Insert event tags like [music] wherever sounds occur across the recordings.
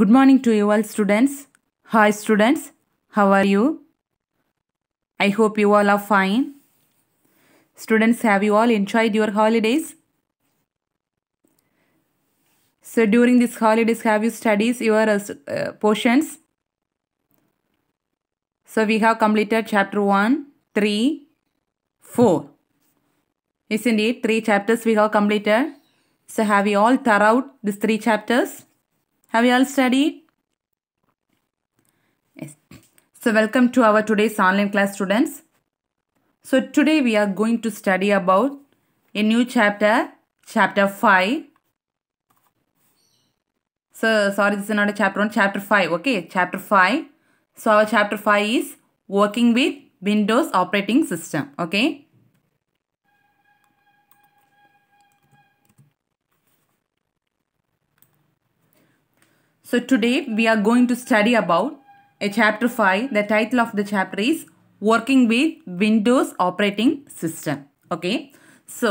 Good morning to you all students. Hi students, how are you? I hope you all are fine. Students, have you all enjoyed your holidays? So during these holidays, have you studied your uh, portions? So we have completed chapter 1, 3, 4. Isn't it? Three chapters we have completed. So have you all thorough out these three chapters? Have you all studied? Yes. So welcome to our today's online class students. So today we are going to study about a new chapter, chapter 5. So sorry this is not a chapter 1, chapter 5. Okay, chapter 5. So our chapter 5 is working with Windows operating system. Okay. So today we are going to study about a chapter 5. The title of the chapter is Working with Windows Operating System. Okay. So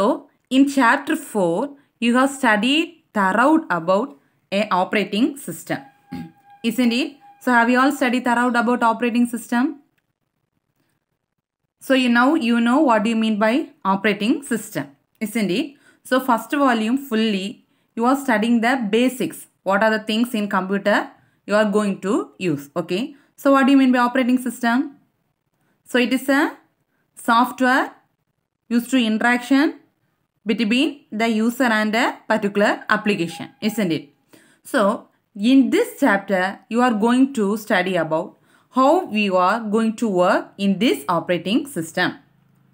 in chapter 4 you have studied thorough about a operating system. [clears throat] Isn't it? So have you all studied thorough about operating system? So you now you know what do you mean by operating system, isn't it? So first volume fully you are studying the basics what are the things in computer you are going to use? Okay. So what do you mean by operating system? So it is a software used to interaction between the user and a particular application, isn't it? So in this chapter, you are going to study about how we are going to work in this operating system.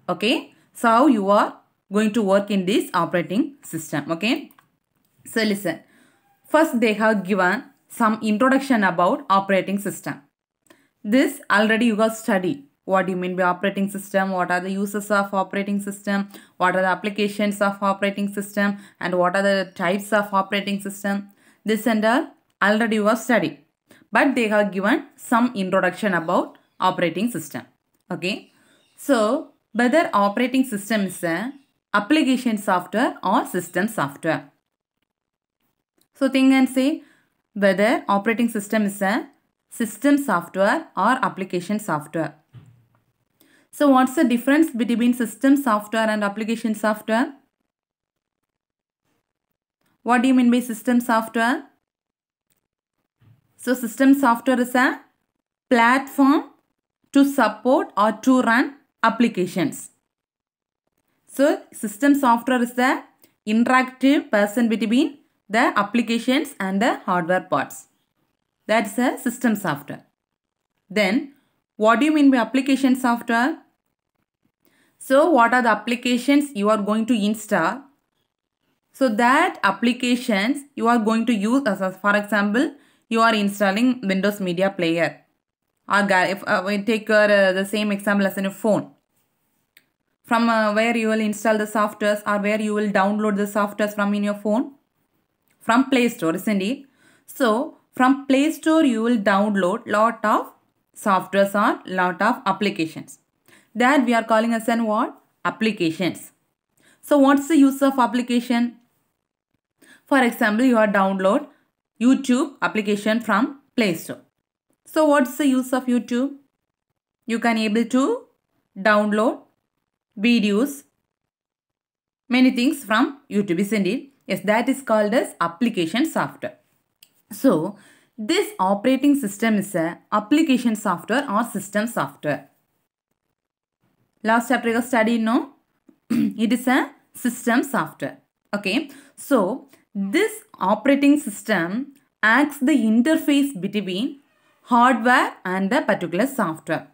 Okay. So how you are going to work in this operating system. Okay. So listen. First, they have given some introduction about operating system. This already you have studied. What do you mean by operating system? What are the uses of operating system? What are the applications of operating system? And what are the types of operating system? This and all already you have studied. But they have given some introduction about operating system. Okay. So, whether operating system is an application software or system software. So think and say whether operating system is a system software or application software. So what's the difference between system software and application software? What do you mean by system software? So system software is a platform to support or to run applications. So system software is the interactive person between the applications and the hardware parts. That is a system software. Then, what do you mean by application software? So, what are the applications you are going to install? So, that applications you are going to use as, a, for example, you are installing Windows Media Player. Or if uh, we take uh, the same example as in a phone. From uh, where you will install the softwares or where you will download the softwares from in your phone from Play Store, isn't it? So, from Play Store, you will download lot of softwares or lot of applications. That we are calling as an what? Applications. So, what's the use of application? For example, you are download YouTube application from Play Store. So, what's the use of YouTube? You can able to download videos, many things from YouTube, isn't it? Yes, that is called as application software. So, this operating system is a application software or system software. Last chapter study, no? [clears throat] it is a system software. Okay, so this operating system acts the interface between hardware and the particular software.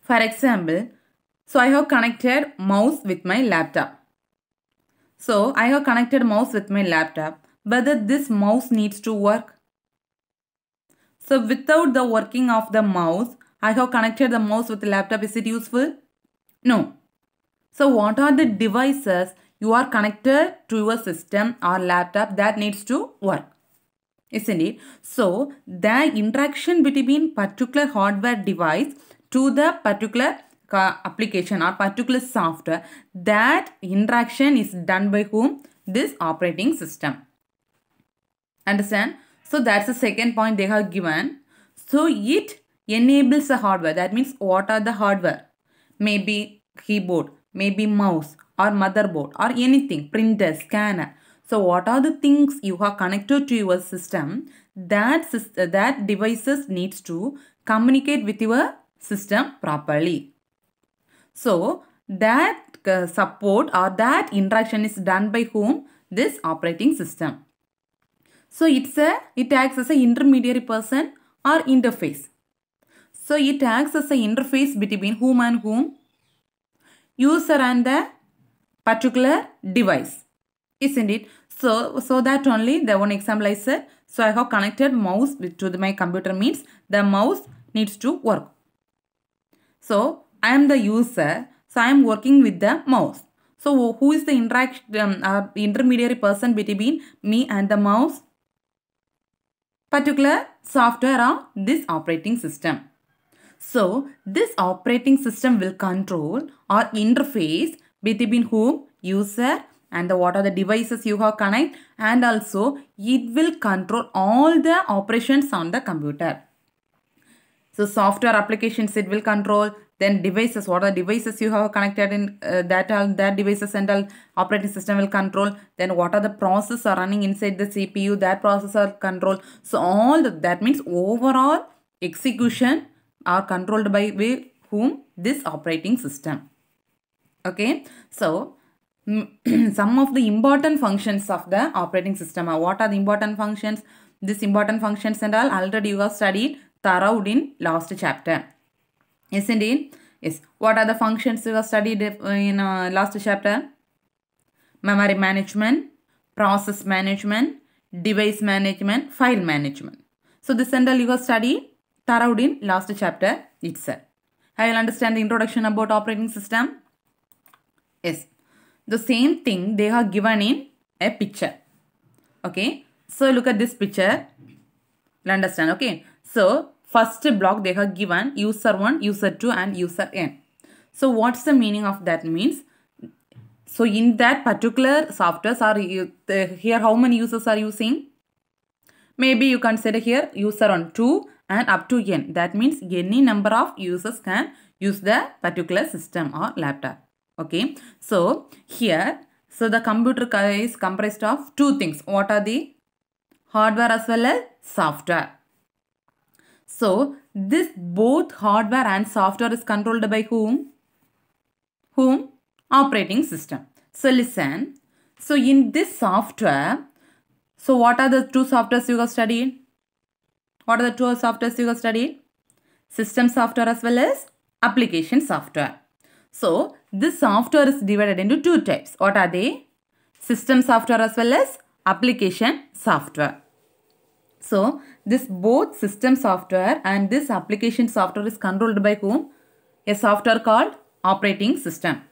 For example, so I have connected mouse with my laptop. So I have connected mouse with my laptop. Whether this mouse needs to work? So without the working of the mouse, I have connected the mouse with the laptop. Is it useful? No. So what are the devices you are connected to your system or laptop that needs to work? Isn't it? So the interaction between particular hardware device to the particular application or particular software that interaction is done by whom this operating system understand so that's the second point they have given so it enables the hardware that means what are the hardware maybe keyboard maybe mouse or motherboard or anything printer scanner so what are the things you have connected to your system that that devices needs to communicate with your system properly so that uh, support or that interaction is done by whom? This operating system. So it's a, it acts as an intermediary person or interface. So it acts as an interface between whom and whom? User and the particular device. Isn't it? So, so that only the one example I said. So I have connected mouse to the, my computer means the mouse needs to work. So I am the user, so I am working with the mouse. So who is the interact, um, uh, intermediary person between me and the mouse? Particular software or this operating system. So this operating system will control or interface between whom? User and the, what are the devices you have connect and also it will control all the operations on the computer. So software applications it will control, then devices what are the devices you have connected in uh, that all that devices and all operating system will control then what are the processes are running inside the cpu that processor control so all the, that means overall execution are controlled by whom this operating system okay so [clears throat] some of the important functions of the operating system are what are the important functions this important functions and all already you have studied thorough in last chapter Yes indeed. Yes. What are the functions we have studied uh, in uh, last chapter? Memory management, process management, device management, file management. So this and you have studied thorough in last chapter itself. I will understand the introduction about operating system? Yes. The same thing they have given in a picture. Okay. So look at this picture. you understand. Okay. So first block they have given user1, user2 and user n. So what's the meaning of that means? So in that particular software are here how many users are using? Maybe you consider here user on 2 and up to n. That means any number of users can use the particular system or laptop. Okay. So here, so the computer is comprised of two things. What are the hardware as well as software. So this both hardware and software is controlled by whom? Whom? Operating system. So listen. So in this software, so what are the two softwares you have studied? What are the two softwares you have studied? System software as well as application software. So this software is divided into two types. What are they? System software as well as application software. So this both system software and this application software is controlled by whom? A software called operating system.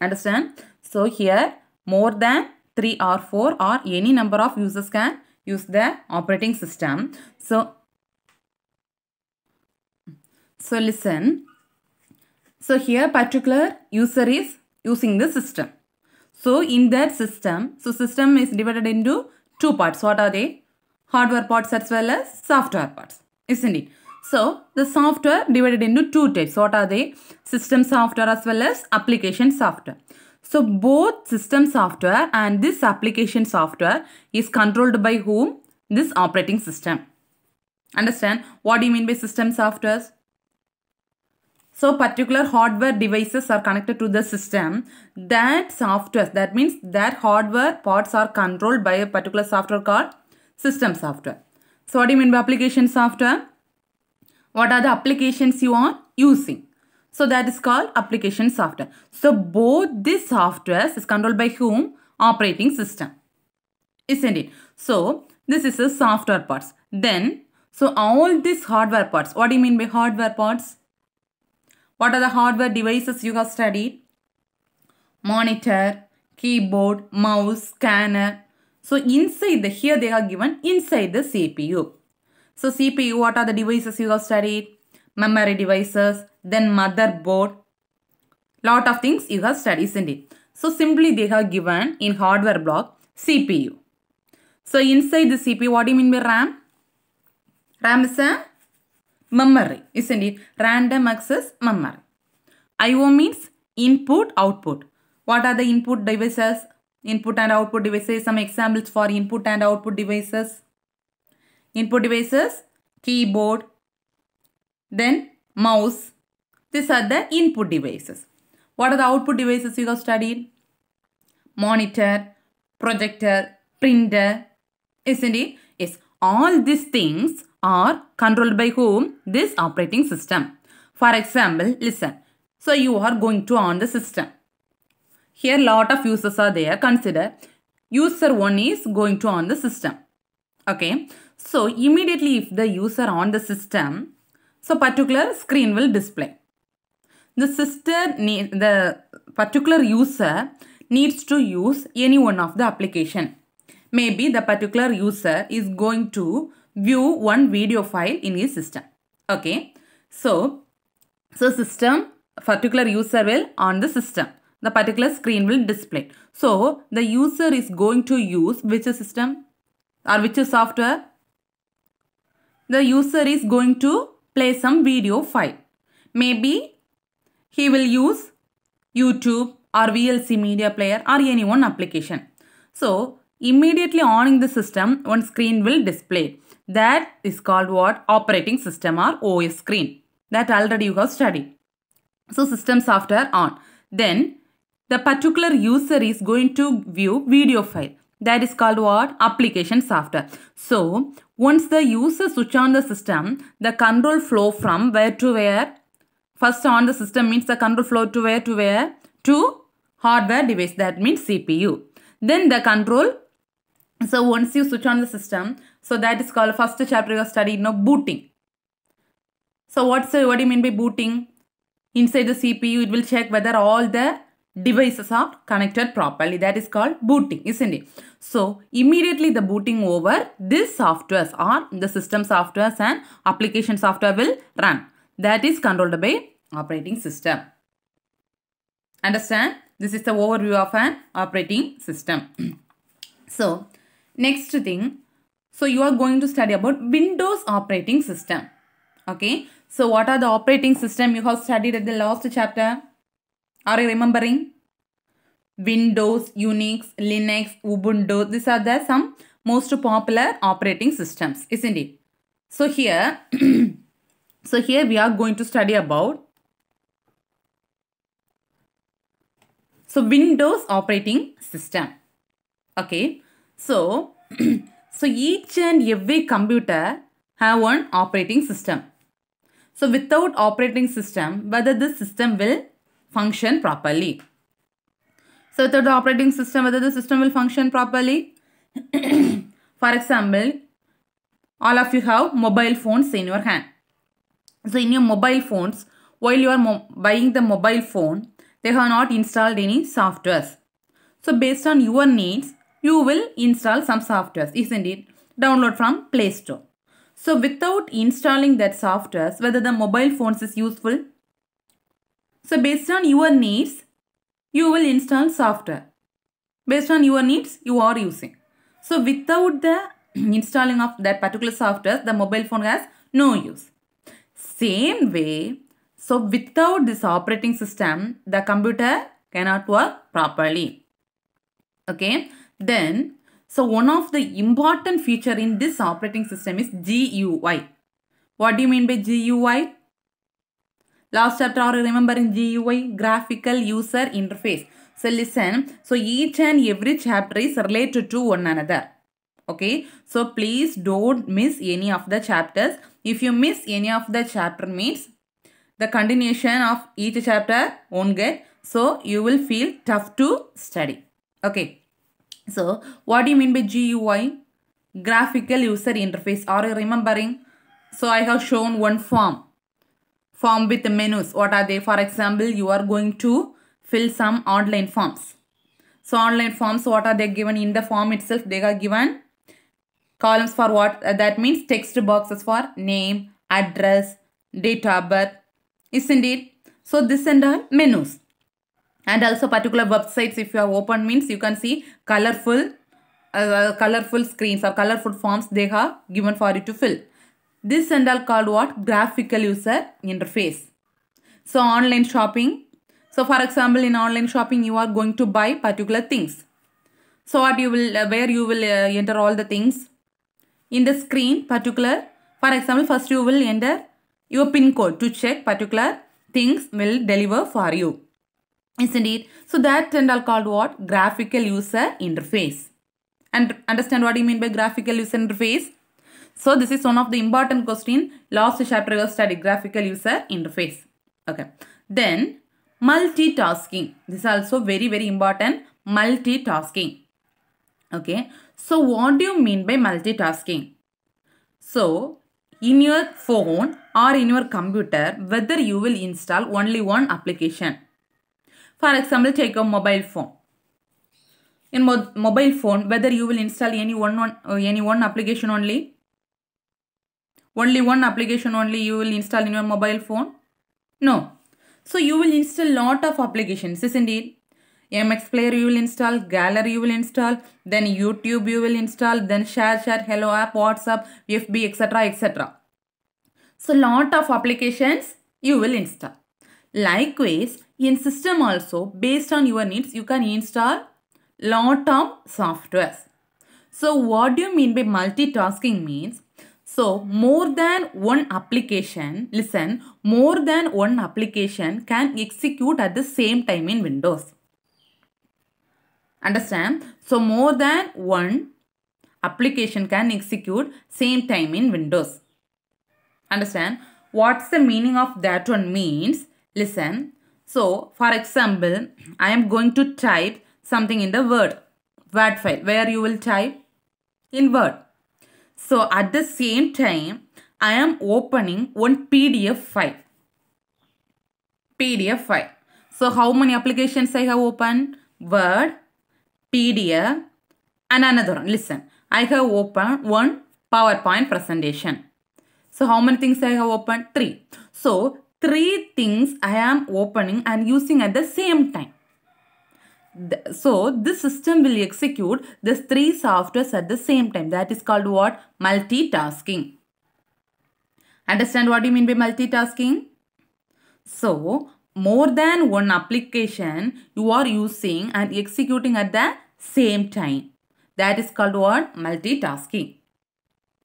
Understand? So here more than 3 or 4 or any number of users can use the operating system. So, so listen. So here particular user is using the system. So in that system, so system is divided into two parts. What are they? hardware parts as well as software parts, isn't it? So, the software divided into two types. What are they? System software as well as application software. So, both system software and this application software is controlled by whom? This operating system. Understand? What do you mean by system softwares? So particular hardware devices are connected to the system. That software, that means that hardware parts are controlled by a particular software called system software. So what do you mean by application software? What are the applications you are using? So that is called application software. So both these softwares is controlled by whom? Operating system. Isn't it? So this is the software parts. Then, so all these hardware parts. What do you mean by hardware parts? What are the hardware devices you have studied? Monitor, keyboard, mouse, scanner, so inside the, here they are given inside the CPU. So CPU, what are the devices you have studied? Memory devices, then motherboard. Lot of things you have studied, isn't it? So simply they have given in hardware block CPU. So inside the CPU, what do you mean by RAM? RAM is a memory, isn't it? Random access memory. IO means input, output. What are the input devices? input and output devices, some examples for input and output devices. Input devices, keyboard, then mouse. These are the input devices. What are the output devices you have studied? Monitor, projector, printer, isn't it? Yes, all these things are controlled by whom? This operating system. For example, listen. So you are going to on the system. Here lot of users are there. Consider user 1 is going to on the system. Okay. So immediately if the user on the system, so particular screen will display. The sister the particular user needs to use any one of the application. Maybe the particular user is going to view one video file in his system. Okay. So, so system particular user will on the system the particular screen will display. So the user is going to use which system or which software? The user is going to play some video file. Maybe he will use YouTube or VLC media player or any one application. So immediately on the system one screen will display. That is called what? Operating system or OS screen. That already you have studied. So system software on. Then the particular user is going to view video file. That is called what? Application software. So, once the user switch on the system, the control flow from where to where? First on the system means the control flow to where to where? To hardware device. That means CPU. Then the control. So, once you switch on the system, so that is called first chapter you study, you know, booting. So, what's, what do you mean by booting? Inside the CPU, it will check whether all the devices are connected properly. That is called booting, isn't it? So, immediately the booting over, this softwares or the system softwares and application software will run. That is controlled by operating system. Understand? This is the overview of an operating system. [clears throat] so, next thing. So, you are going to study about Windows operating system. Okay. So, what are the operating system you have studied at the last chapter? Are you remembering? Windows, Unix, Linux, Ubuntu. These are the some most popular operating systems, isn't it? So here, [clears throat] so here we are going to study about so Windows operating system. Okay, so [clears throat] so each and every computer have one operating system. So without operating system, whether this system will function properly. So without the operating system, whether the system will function properly. [clears throat] For example, all of you have mobile phones in your hand. So in your mobile phones, while you are buying the mobile phone, they have not installed any softwares. So based on your needs, you will install some softwares, isn't it? Download from Play Store. So without installing that softwares, whether the mobile phones is useful, so based on your needs, you will install software. Based on your needs, you are using. So without the [clears throat] installing of that particular software, the mobile phone has no use. Same way, so without this operating system, the computer cannot work properly. Okay, then, so one of the important feature in this operating system is GUI. What do you mean by GUI? Last chapter are remembering GUI, graphical user interface. So listen, so each and every chapter is related to one another. Okay, so please don't miss any of the chapters. If you miss any of the chapter means the continuation of each chapter won't get. So you will feel tough to study. Okay, so what do you mean by GUI? Graphical user interface. Are you remembering? So I have shown one form form with menus. What are they? For example, you are going to fill some online forms. So online forms, what are they given in the form itself? They are given columns for what? Uh, that means text boxes for name, address, date of birth, isn't it? So this and all menus. And also particular websites if you have opened means you can see colorful uh, colorful screens or colorful forms they have given for you to fill. This and all called what? Graphical user interface. So online shopping. So for example in online shopping you are going to buy particular things. So what you will, uh, where you will uh, enter all the things. In the screen particular, for example first you will enter your pin code to check particular things will deliver for you. Isn't it? So that and all called what? Graphical user interface. And understand what you mean by graphical user interface? So this is one of the important question last chapter we study graphical user interface. Okay. Then multitasking. This is also very very important multitasking. Okay. So what do you mean by multitasking? So in your phone or in your computer whether you will install only one application. For example take a mobile phone in mo mobile phone whether you will install any one, one uh, any one application only only one application only you will install in your mobile phone? No. So you will install lot of applications, isn't it? MX Player you will install, Gallery you will install, then YouTube you will install, then Share Share, Hello App, WhatsApp, FB, etc. etc. So lot of applications you will install. Likewise, in system also, based on your needs, you can install lot of softwares. So what do you mean by multitasking means so more than one application, listen, more than one application can execute at the same time in Windows. Understand? So more than one application can execute same time in Windows. Understand? What's the meaning of that one means? Listen. So for example, I am going to type something in the Word, Word file, where you will type in Word. So at the same time, I am opening one PDF file. PDF file. So how many applications I have opened? Word, PDF and another one. Listen, I have opened one PowerPoint presentation. So how many things I have opened? Three. So three things I am opening and using at the same time so this system will execute these three softwares at the same time. That is called what? Multitasking. Understand what you mean by multitasking? So more than one application you are using and executing at the same time. That is called what? Multitasking.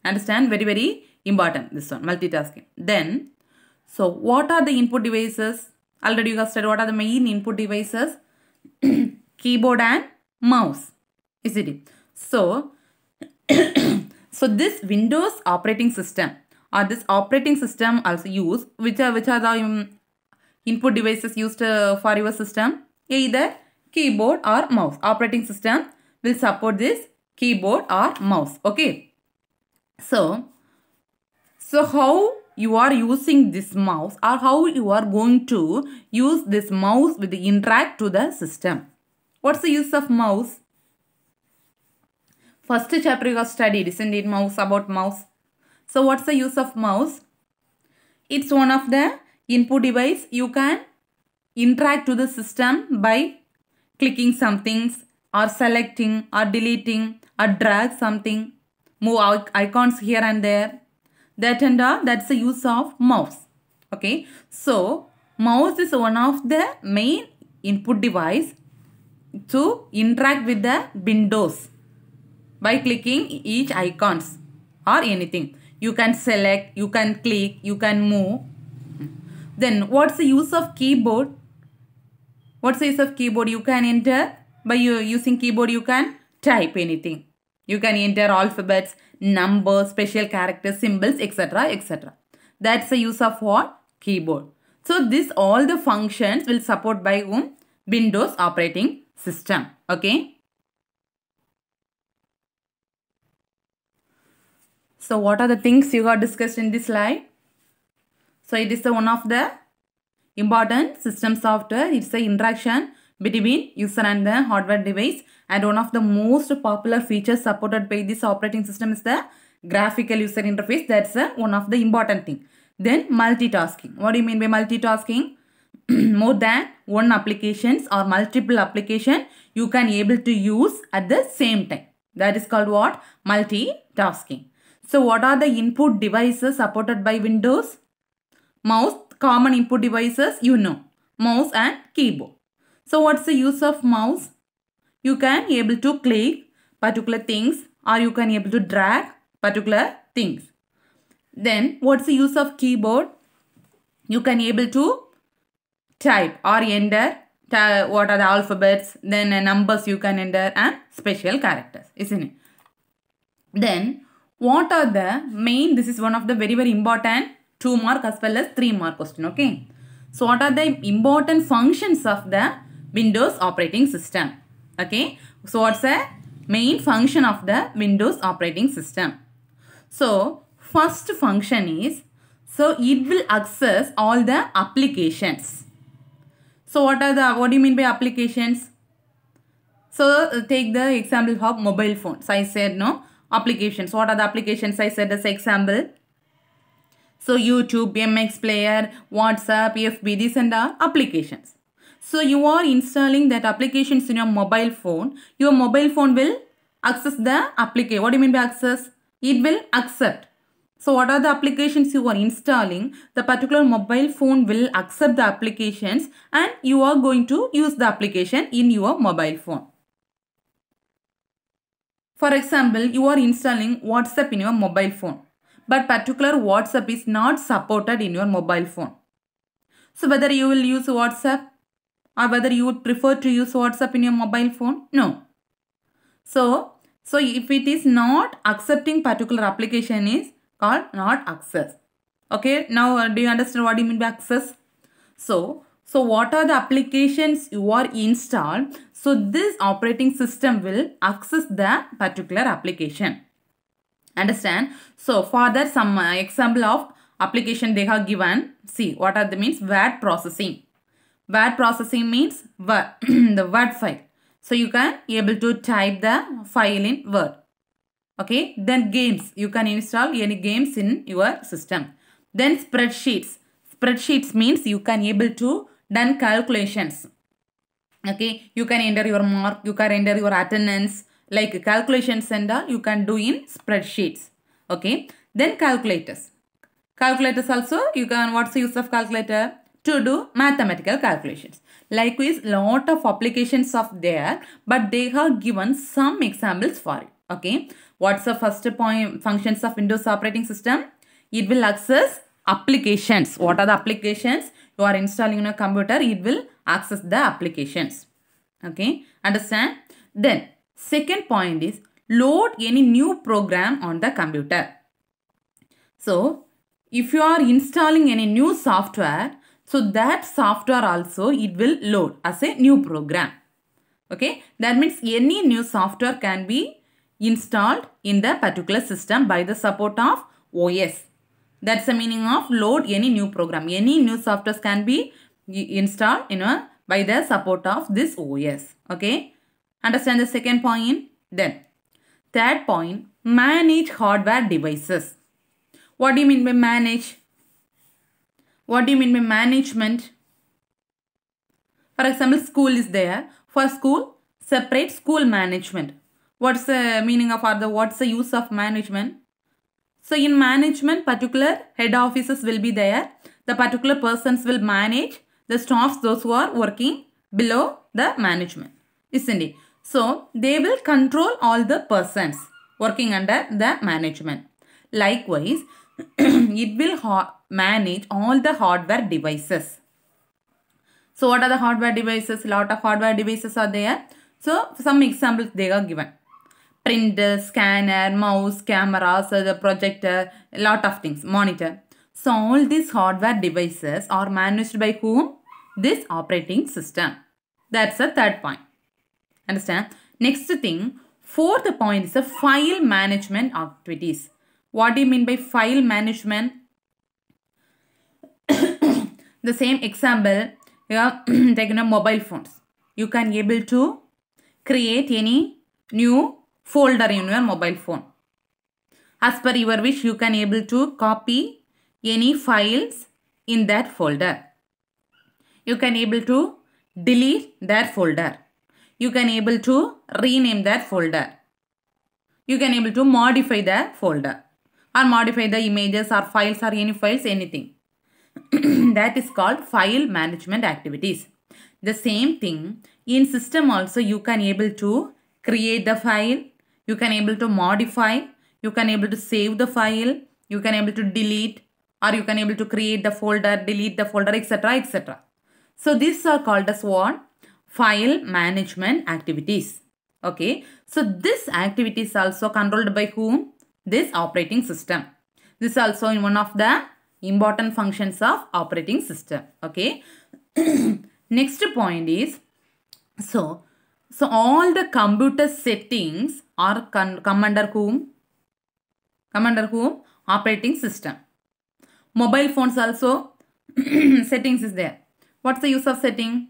Understand? Very, very important this one. Multitasking. Then, so what are the input devices? Already you have said what are the main input devices? [clears throat] keyboard and mouse isn't it so [coughs] so this windows operating system or this operating system also use which are which are the um, input devices used uh, for your system either keyboard or mouse operating system will support this keyboard or mouse okay so so how you are using this mouse or how you are going to use this mouse with the interact to the system What's the use of mouse? First chapter you have studied, isn't it? Mouse, about mouse. So what's the use of mouse? It's one of the input device. You can interact to the system by clicking some things or selecting or deleting or drag something. Move icons here and there. That and all, that's the use of mouse. Okay. So, mouse is one of the main input device to interact with the windows by clicking each icons or anything. You can select, you can click, you can move. Then what's the use of keyboard? What's the use of keyboard? You can enter by using keyboard you can type anything. You can enter alphabets, numbers, special characters, symbols, etc. etc. That's the use of what? Keyboard. So this all the functions will support by whom? Windows operating system. Okay. So what are the things you got discussed in this slide? So it is one of the important system software. It's the interaction between user and the hardware device and one of the most popular features supported by this operating system is the graphical user interface. That's uh, one of the important thing. Then multitasking. What do you mean by multitasking? [clears throat] more than one applications or multiple application you can able to use at the same time. That is called what? Multitasking. So what are the input devices supported by Windows? Mouse, common input devices you know. Mouse and keyboard. So what's the use of mouse? You can able to click particular things or you can able to drag particular things. Then what's the use of keyboard? You can able to type or enter what are the alphabets, then numbers you can enter and special characters, isn't it? Then what are the main, this is one of the very very important 2 mark as well as 3 mark question, okay? So what are the important functions of the Windows operating system, okay? So what's the main function of the Windows operating system? So first function is, so it will access all the applications so what are the, what do you mean by applications? So take the example of mobile phones. I said no applications. What are the applications I said as example? So YouTube, MX Player, WhatsApp, FB, these and all applications. So you are installing that applications in your mobile phone. Your mobile phone will access the application. What do you mean by access? It will accept. So what are the applications you are installing? The particular mobile phone will accept the applications and you are going to use the application in your mobile phone. For example, you are installing WhatsApp in your mobile phone. But particular WhatsApp is not supported in your mobile phone. So whether you will use WhatsApp or whether you would prefer to use WhatsApp in your mobile phone? No. So, so if it is not accepting particular application is called not access. Okay, now uh, do you understand what you mean by access? So, so what are the applications you are installed? So this operating system will access the particular application. Understand? So for that some uh, example of application they have given. See what are the means? Word processing. Word processing means word, [clears throat] the word file. So you can able to type the file in word. Okay, then games. You can install any games in your system. Then spreadsheets. Spreadsheets means you can able to done calculations. Okay, you can enter your mark, you can enter your attendance, like calculations and all you can do in spreadsheets. Okay, then calculators. Calculators also, you can, what's the use of calculator? to do mathematical calculations. Likewise, lot of applications of there, but they have given some examples for it. Okay. What's the first point functions of Windows operating system? It will access applications. What are the applications you are installing on a computer? It will access the applications. Okay, understand? Then second point is load any new program on the computer. So if you are installing any new software, so that software also it will load as a new program. Okay, that means any new software can be installed in the particular system by the support of OS. That's the meaning of load any new program. Any new software can be installed you know, by the support of this OS. Okay. Understand the second point? Then, third point, manage hardware devices. What do you mean by manage? What do you mean by management? For example, school is there. For school, separate school management what's the meaning of or the what's the use of management so in management particular head offices will be there the particular persons will manage the staffs those who are working below the management isn't it so they will control all the persons working under the management likewise [clears throat] it will manage all the hardware devices so what are the hardware devices lot of hardware devices are there so some examples they are given printer, scanner, mouse, cameras, the projector, lot of things, monitor. So all these hardware devices are managed by whom? This operating system. That's the third point. Understand? Next thing, fourth point is the file management activities. What do you mean by file management? [coughs] the same example, you have [coughs] taken a mobile phones. You can able to create any new folder in your mobile phone. As per your wish, you can able to copy any files in that folder. You can able to delete that folder. You can able to rename that folder. You can able to modify the folder or modify the images or files or any files, anything. [clears throat] that is called file management activities. The same thing in system also you can able to create the file, you can able to modify you can able to save the file you can able to delete or you can able to create the folder delete the folder etc etc so these are called as what file management activities okay so this activity is also controlled by whom this operating system this also in one of the important functions of operating system okay [clears throat] next point is so so all the computer settings are come under whom? Come under whom? Operating system. Mobile phones also [clears throat] settings is there. What's the use of setting?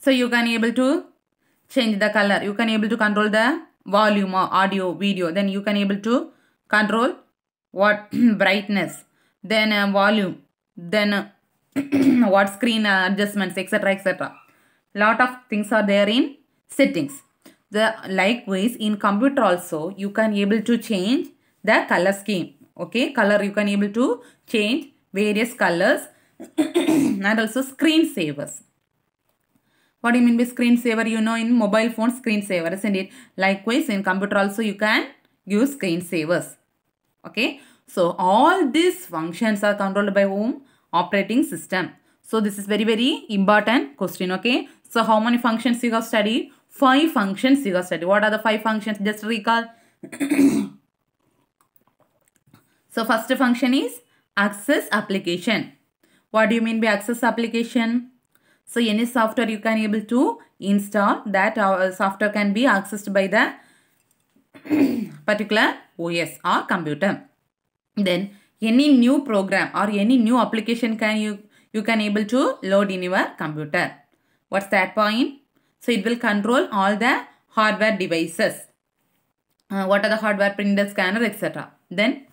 So you can able to change the color. You can able to control the volume or audio, video. Then you can able to control what [clears throat] brightness, then uh, volume, then uh, [clears throat] what screen uh, adjustments, etc. etc lot of things are there in settings the likewise in computer also you can able to change the color scheme okay color you can able to change various colors [clears throat] and also screen savers what do you mean by screen saver you know in mobile phone screen saver isn't it likewise in computer also you can use screen savers okay so all these functions are controlled by whom operating system so this is very very important question okay so how many functions you have study? Five functions you have study. What are the five functions? Just recall. [coughs] so first function is access application. What do you mean by access application? So any software you can able to install that our uh, software can be accessed by the [coughs] particular OS or computer. Then any new program or any new application can you you can able to load in your computer. What's that point? So it will control all the hardware devices. Uh, what are the hardware printer, scanner, etc. Then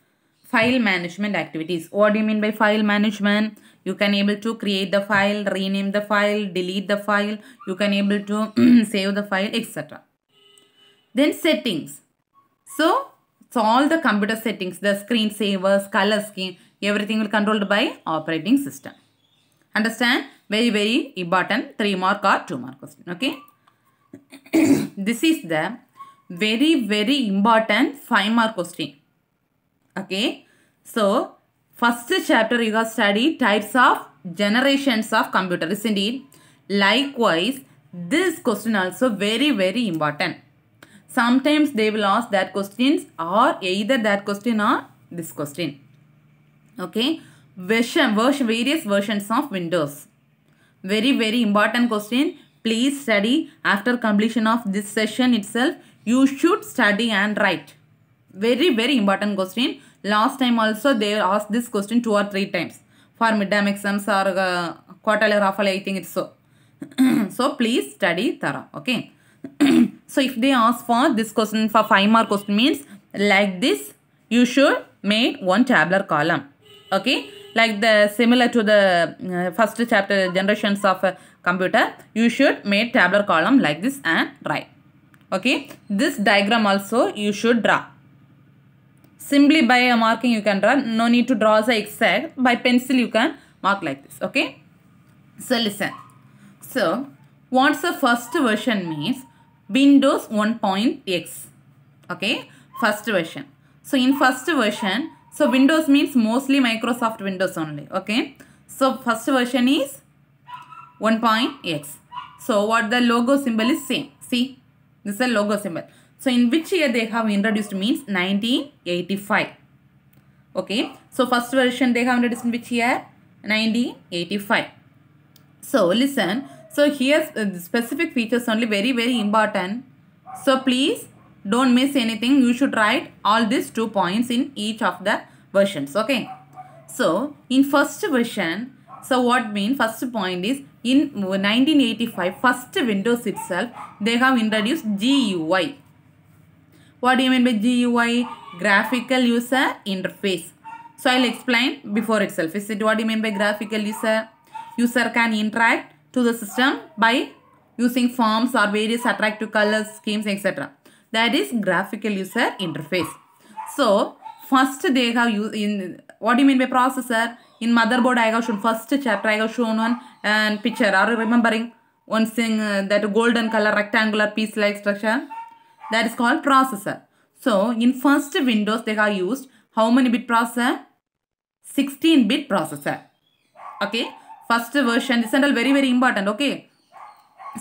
file management activities. What do you mean by file management? You can able to create the file, rename the file, delete the file. You can able to [clears throat] save the file, etc. Then settings. So so all the computer settings, the screen savers, color scheme, everything will controlled by operating system. Understand? Very, very important. 3 mark or 2 mark question. Okay. [coughs] this is the very, very important 5 mark question. Okay. So, first chapter you have studied types of generations of computer. Isn't it? Likewise, this question also very, very important. Sometimes they will ask that questions or either that question or this question. Okay version, various versions of Windows. Very, very important question. Please study after completion of this session itself. You should study and write. Very, very important question. Last time also they asked this question two or three times. For midterm exams or uh, quarterly or half I think it's so. [clears throat] so please study thorough. Okay. [clears throat] so if they ask for this question for 5 mark question means like this you should make one tabular column. Okay like the similar to the uh, first chapter generations of a uh, computer you should make tabular column like this and write okay this diagram also you should draw simply by a marking you can draw no need to draw the exact by pencil you can mark like this okay so listen so what's the first version means windows 1.x okay first version so in first version so Windows means mostly Microsoft Windows only. Okay. So first version is 1.x. So what the logo symbol is same. See, this is a logo symbol. So in which year they have introduced means 1985. Okay. So first version they have introduced in which year? 1985. So listen. So here uh, specific features only very very important. So please don't miss anything. You should write all these two points in each of the versions. Okay. So, in first version, so what mean first point is in 1985 first Windows itself they have introduced GUI. What do you mean by GUI? Graphical User Interface. So I'll explain before itself. Is it what do you mean by graphical user? User can interact to the system by using forms or various attractive colors, schemes, etc that is graphical user interface. So, first they have used in what do you mean by processor? In motherboard I have shown first chapter I have shown one and picture. Are you remembering one thing uh, that golden color rectangular piece like structure? That is called processor. So, in first Windows they have used how many bit processor? 16 bit processor. Okay. First version. This is all very very important. Okay.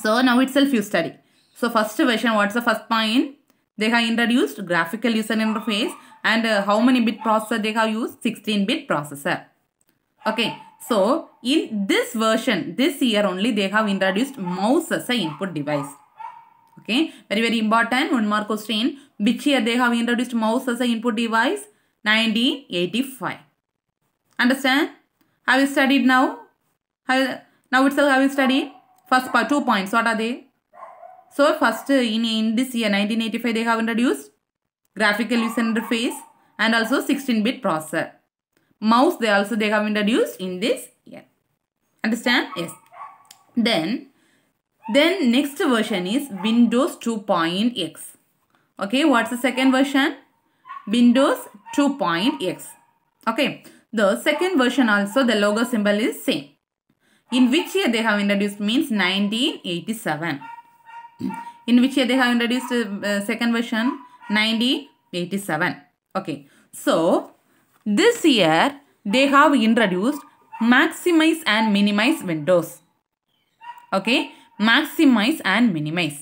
So, now itself you study. So, first version what's the first point? They have introduced graphical user interface and uh, how many bit processor they have used? 16 bit processor. Okay, so in this version, this year only they have introduced mouse as a input device. Okay, very very important. One more question. Which year they have introduced mouse as a input device? 1985. Understand? Have you studied now? Have, now itself have you studied? First part, two points. What are they? So first in, in this year 1985 they have introduced graphical user interface and also 16-bit processor. Mouse they also they have introduced in this year. Understand? Yes. Then then next version is Windows 2.x. Okay, what's the second version? Windows 2.x. Okay, the second version also the logo symbol is same. In which year they have introduced means 1987 in which year they have introduced uh, second version 1987 okay so this year they have introduced maximize and minimize windows okay maximize and minimize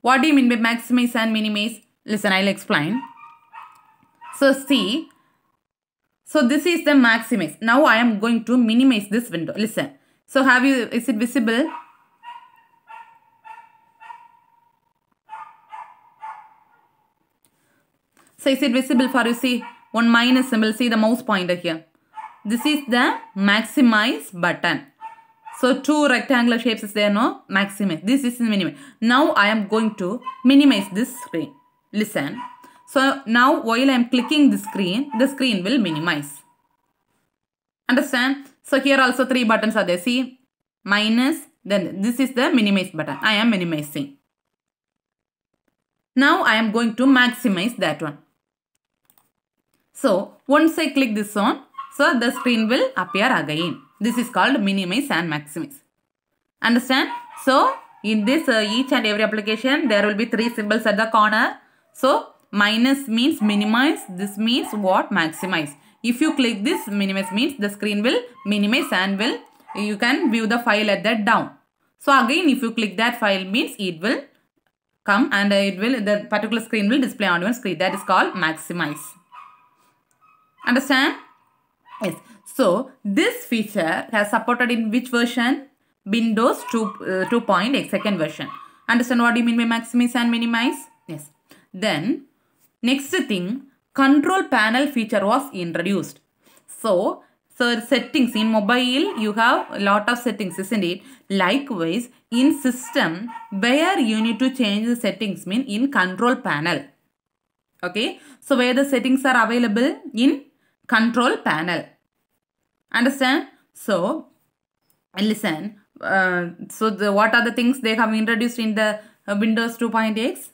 what do you mean by maximize and minimize listen i'll explain so see so this is the maximize now i am going to minimize this window listen so have you is it visible So is it visible for you? See, one minus symbol. See the mouse pointer here. This is the maximize button. So two rectangular shapes is there, no? Maximize. This is minimize. Now I am going to minimize this screen. Listen. So now while I am clicking the screen, the screen will minimize. Understand? So here also three buttons are there. See, minus, then this is the minimize button. I am minimizing. Now I am going to maximize that one. So once I click this on, so the screen will appear again. This is called minimize and maximize. Understand? So in this uh, each and every application, there will be three symbols at the corner. So minus means minimize, this means what? Maximize. If you click this minimize means the screen will minimize and will you can view the file at that down. So again if you click that file means it will come and it will the particular screen will display on your screen that is called maximize. Understand? Yes. So this feature has supported in which version? Windows 2.0 uh, 2 uh second version. Understand what you mean by maximize and minimize? Yes. Then next thing control panel feature was introduced. So so settings in mobile you have a lot of settings isn't it? Likewise in system where you need to change the settings mean in control panel. Okay. So where the settings are available in control panel. Understand? So, listen. Uh, so, the, what are the things they have introduced in the uh, Windows 2.x?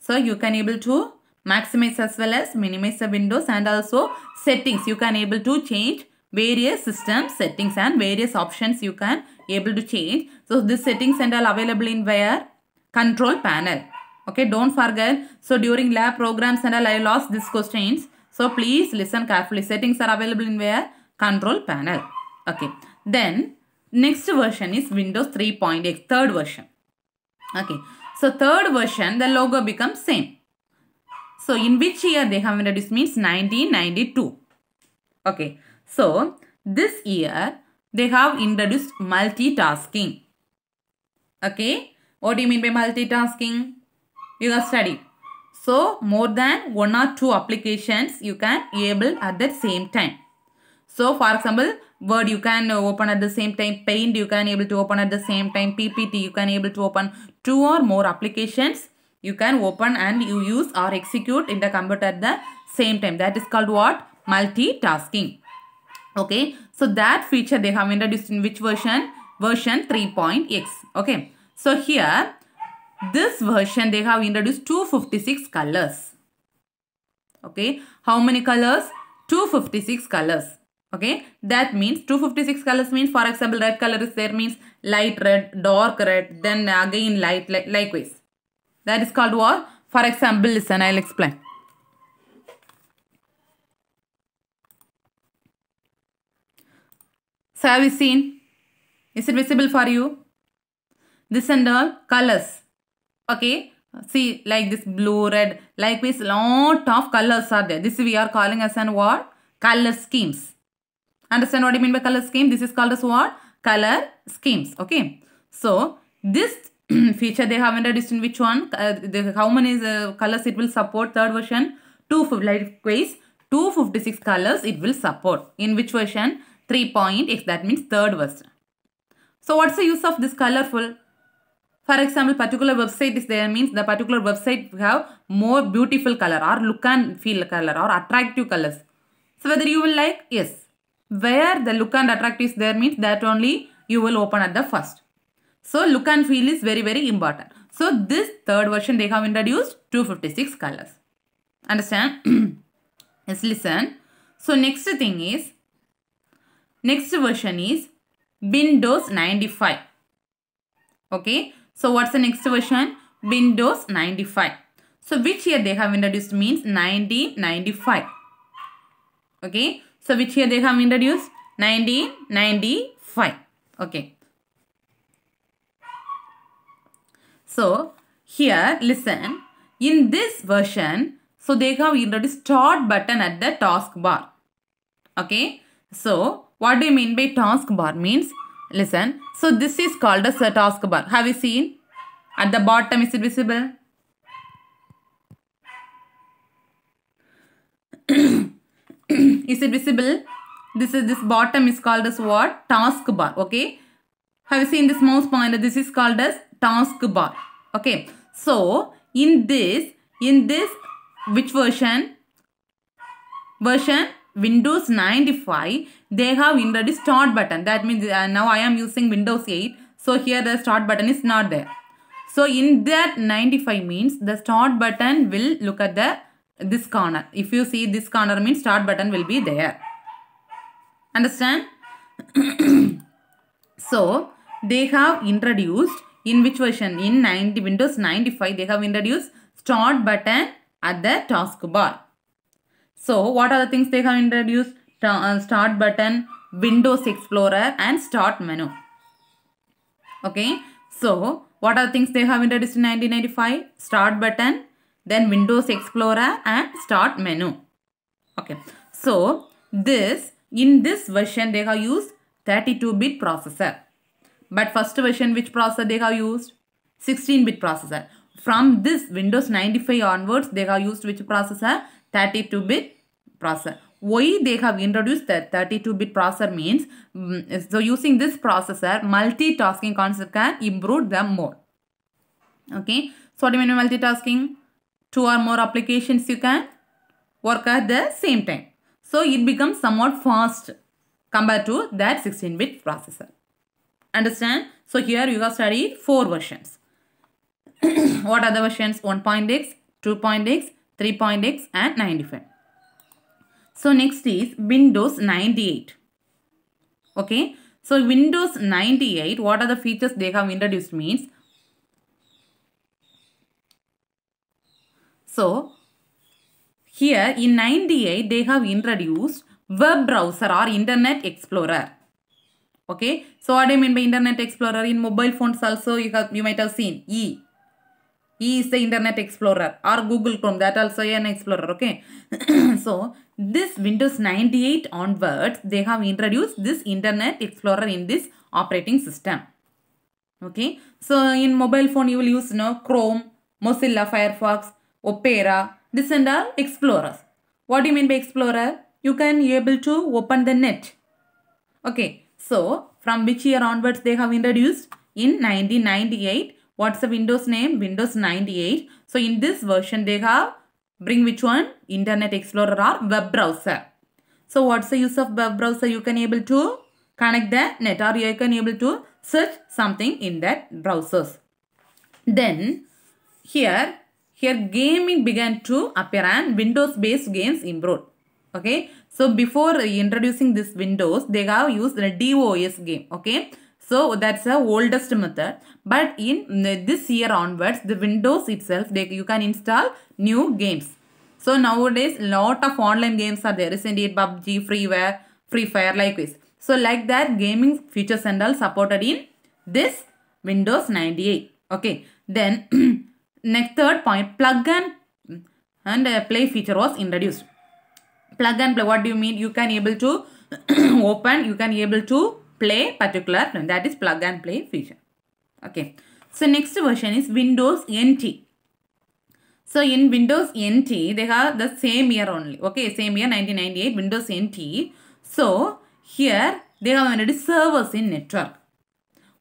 So, you can able to maximize as well as minimize the windows and also settings. You can able to change various system settings and various options you can able to change. So, this settings and all available in where? Control panel. Okay, don't forget. So, during lab programs and all, I lost these questions. So please listen carefully. Settings are available in where? Control panel. Okay. Then next version is Windows 3.x third version. Okay. So third version the logo becomes same. So in which year they have introduced means 1992. Okay. So this year they have introduced multitasking. Okay. What do you mean by multitasking? You have studied. So more than one or two applications you can enable at the same time. So for example, Word you can open at the same time, Paint you can able to open at the same time, PPT you can able to open two or more applications you can open and you use or execute in the computer at the same time. That is called what? Multitasking. Okay, so that feature they have introduced in which version? Version 3.x. Okay, so here this version they have introduced 256 colors. Okay. How many colors? 256 colors. Okay. That means 256 colors means for example red color is there means light red, dark red, then again light li likewise. That is called what? For example, listen, I'll explain. So have you seen? Is it visible for you? This and all colors. Okay. See, like this blue, red, likewise lot of colors are there. This we are calling as an what? Color schemes. Understand what I mean by color scheme? This is called as what? Color schemes. Okay. So, this [clears throat] feature they haven't distinguished which one, uh, the, how many uh, colors it will support. Third version, like likewise 256 colors it will support. In which version? 3.x that means third version. So, what's the use of this colorful? For example, particular website is there means the particular website have more beautiful color or look and feel color or attractive colors. So whether you will like? Yes. Where the look and attract is there means that only you will open at the first. So look and feel is very very important. So this third version they have introduced 256 colors. Understand? [clears throat] Yes, listen. So next thing is, next version is Windows 95. Okay. So what's the next version? Windows 95. So which year they have introduced means 1995. Okay. So which year they have introduced? 1995. Okay. So here listen. In this version, so they have introduced start button at the taskbar. Okay. So what do you mean by taskbar means Listen. So this is called as a taskbar. Have you seen? At the bottom, is it visible? [clears throat] is it visible? This is this bottom is called as what? Taskbar. Okay. Have you seen this mouse pointer? This is called as taskbar. Okay. So in this, in this, which version? Version Windows 95, they have introduced start button. That means uh, now I am using Windows 8. So here the start button is not there. So in that 95 means the start button will look at the this corner. If you see this corner means start button will be there. Understand? [clears throat] so they have introduced in which version? In 90 Windows 95 they have introduced start button at the taskbar. So what are the things they have introduced? Uh, start button, Windows Explorer and Start menu. Okay. So what are the things they have introduced in 1995? Start button, then Windows Explorer and Start menu. Okay. So this, in this version they have used 32-bit processor. But first version which processor they have used? 16-bit processor. From this Windows 95 onwards they have used which processor? 32-bit processor. Why they have introduced that 32-bit processor means, mm, so using this processor, multitasking concept can improve them more. Okay, so what do you mean multitasking? Two or more applications you can work at the same time. So it becomes somewhat fast compared to that 16-bit processor. Understand? So here you have studied four versions. [coughs] what are the versions? 1.x, 2.x, 3.x and 95. So next is Windows 98. Okay. So Windows 98, what are the features they have introduced means? So here in 98, they have introduced web browser or internet explorer. Okay. So what I mean by internet explorer? In mobile phones also you, have, you might have seen E E is the Internet Explorer or Google Chrome that also an Explorer okay. [clears throat] so this Windows 98 onwards they have introduced this Internet Explorer in this operating system. Okay. So in mobile phone you will use you know, Chrome, Mozilla, Firefox, Opera, this and all explorers. What do you mean by explorer? You can be able to open the net. Okay. So from which year onwards they have introduced? In 1998 What's the Windows name? Windows 98. So in this version they have bring which one? Internet Explorer or web browser. So what's the use of web browser? You can able to connect the net or you can able to search something in that browsers. Then here, here gaming began to appear and Windows based games improved. Okay. So before introducing this Windows, they have used the DOS game. Okay. So that's the oldest method. But in mm, this year onwards, the Windows itself, they, you can install new games. So nowadays, lot of online games are there. Isn't it PUBG, Freeware, Free Fire, likewise. So like that, gaming features and all supported in this Windows 98. Okay. Then [clears throat] next third point, plug and mm, and uh, play feature was introduced. Plug and play. What do you mean? You can able to [clears throat] open. You can able to play particular, that is plug and play feature. Okay. So next version is Windows NT. So in Windows NT, they have the same year only. Okay, same year 1998, Windows NT. So here they have already servers in network.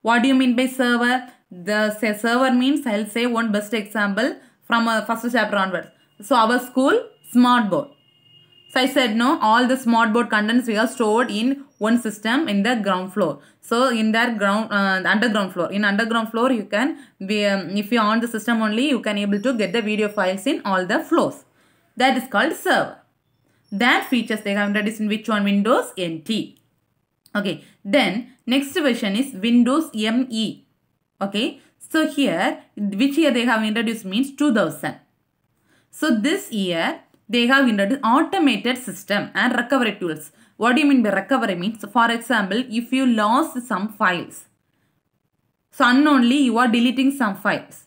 What do you mean by server? The server means, I'll say one best example from uh, first chapter onwards. So our school, smart board. So I said no, all the smart board contents we have stored in one system in the ground floor. So in that ground uh, underground floor, in underground floor you can be um, if you on the system only you can able to get the video files in all the floors. That is called server. That features they have introduced in which one Windows NT. Okay, then next version is Windows ME. Okay, so here which year they have introduced means 2000. So this year they have introduced automated system and recovery tools. What do you mean by recovery means? For example, if you lost some files, suddenly you are deleting some files.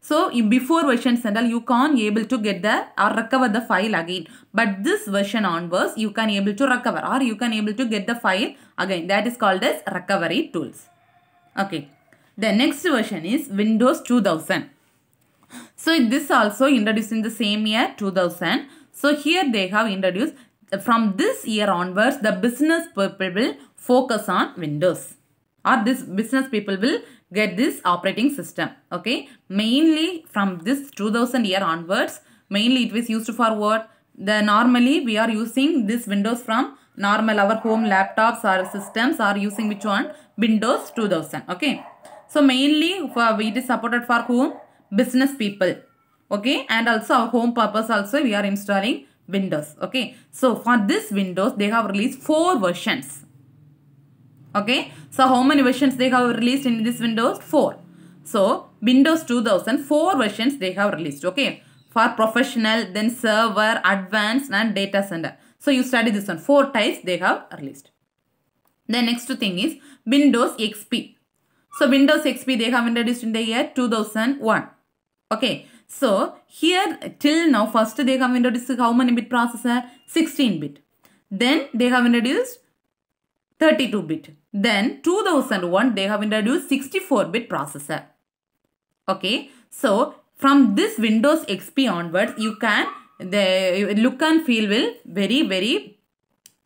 So before version central, you can't able to get the or recover the file again. But this version onwards, you can able to recover or you can able to get the file again. That is called as recovery tools. Okay. The next version is Windows 2000. So this also introduced in the same year 2000. So here they have introduced from this year onwards, the business people will focus on Windows or this business people will get this operating system. Okay. Mainly from this 2000 year onwards, mainly it was used for what? The normally we are using this Windows from normal our home laptops or systems are using which one? Windows 2000. Okay. So mainly for it is supported for whom? Business people. Okay. And also our home purpose also we are installing Windows. Okay. So for this Windows, they have released four versions. Okay. So how many versions they have released in this Windows? Four. So Windows 2000, four versions they have released. Okay. For professional, then server, advanced and data center. So you study this one. Four types they have released. The next thing is Windows XP. So Windows XP they have introduced in the year 2001. Okay. So here till now first they have introduced how many bit processor? 16 bit. Then they have introduced 32 bit. Then 2001 they have introduced 64 bit processor. Okay. So from this Windows XP onwards you can the look and feel will very very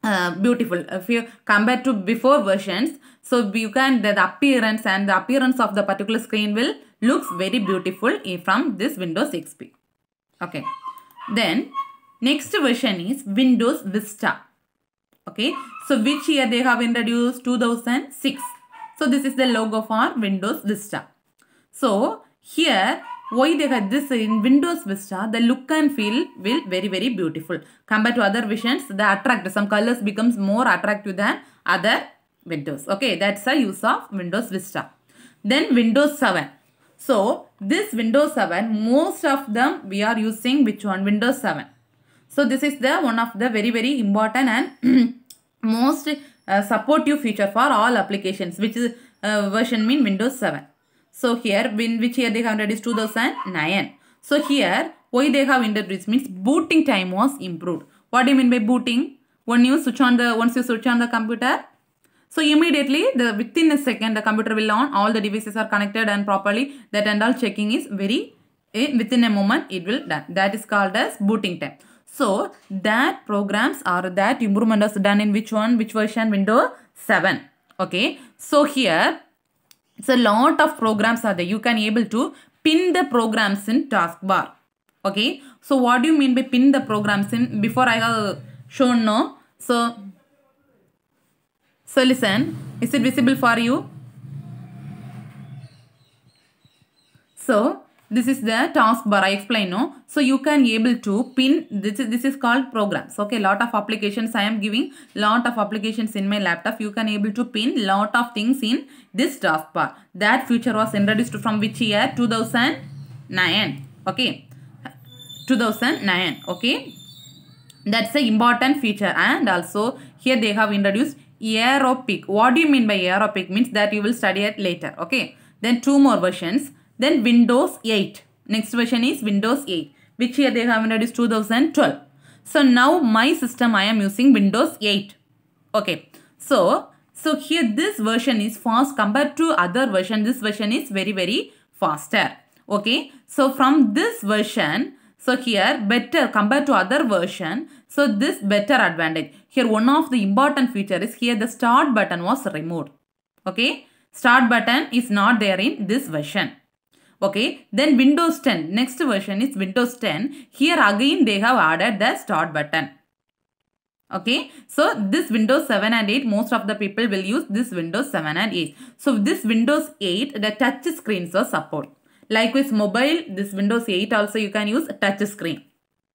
uh, beautiful if you compare to before versions so you can, the, appearance and the appearance of the particular screen will looks very beautiful from this Windows XP. Okay. Then next version is Windows Vista. Okay. So which year they have introduced 2006. So this is the logo for Windows Vista. So here why they had this in Windows Vista, the look and feel will very very beautiful. Compared to other versions, the attract, some colors becomes more attractive than other Windows. Okay, that's the use of Windows Vista. Then Windows 7. So, this Windows 7, most of them we are using which one? Windows 7. So, this is the one of the very, very important and [clears throat] most uh, supportive feature for all applications which is uh, version mean Windows 7. So, here in which year they have entered is 2009. So, here why they have introduced means booting time was improved. What do you mean by booting? When you switch on the, once you switch on the computer, so immediately the within a second the computer will on all the devices are connected and properly that and all checking is very eh, within a moment it will done. That is called as booting time. So that programs are that improvement is done in which one which version window 7. Okay. So here it's a lot of programs are there. You can able to pin the programs in taskbar. Okay. So what do you mean by pin the programs in before I have shown no. So so listen, is it visible for you? So this is the taskbar I explain no. So you can able to pin this is this is called programs. Okay, lot of applications I am giving lot of applications in my laptop. You can able to pin lot of things in this taskbar. That feature was introduced from which year? 2009. Okay. 2009 okay that's a important feature and also here they have introduced pick? What do you mean by pick? Means that you will study it later. Okay. Then two more versions. Then Windows 8. Next version is Windows 8. Which year they have introduced? 2012. So now my system I am using Windows 8. Okay. So, so here this version is fast compared to other version. This version is very very faster. Okay. So from this version, so here better compared to other version, so this better advantage. Here one of the important feature is here the start button was removed. Okay. Start button is not there in this version. Okay. Then Windows 10. Next version is Windows 10. Here again they have added the start button. Okay. So this Windows 7 and 8 most of the people will use this Windows 7 and 8. So this Windows 8 the touch screens are support. Likewise mobile this Windows 8 also you can use touch screen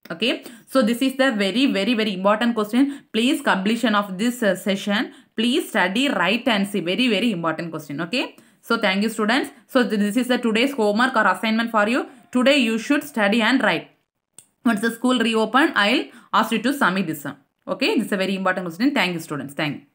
okay so this is the very very very important question please completion of this uh, session please study write, and see very very important question okay so thank you students so this is the today's homework or assignment for you today you should study and write once the school reopen i'll ask you to submit this okay this is a very important question thank you students thank you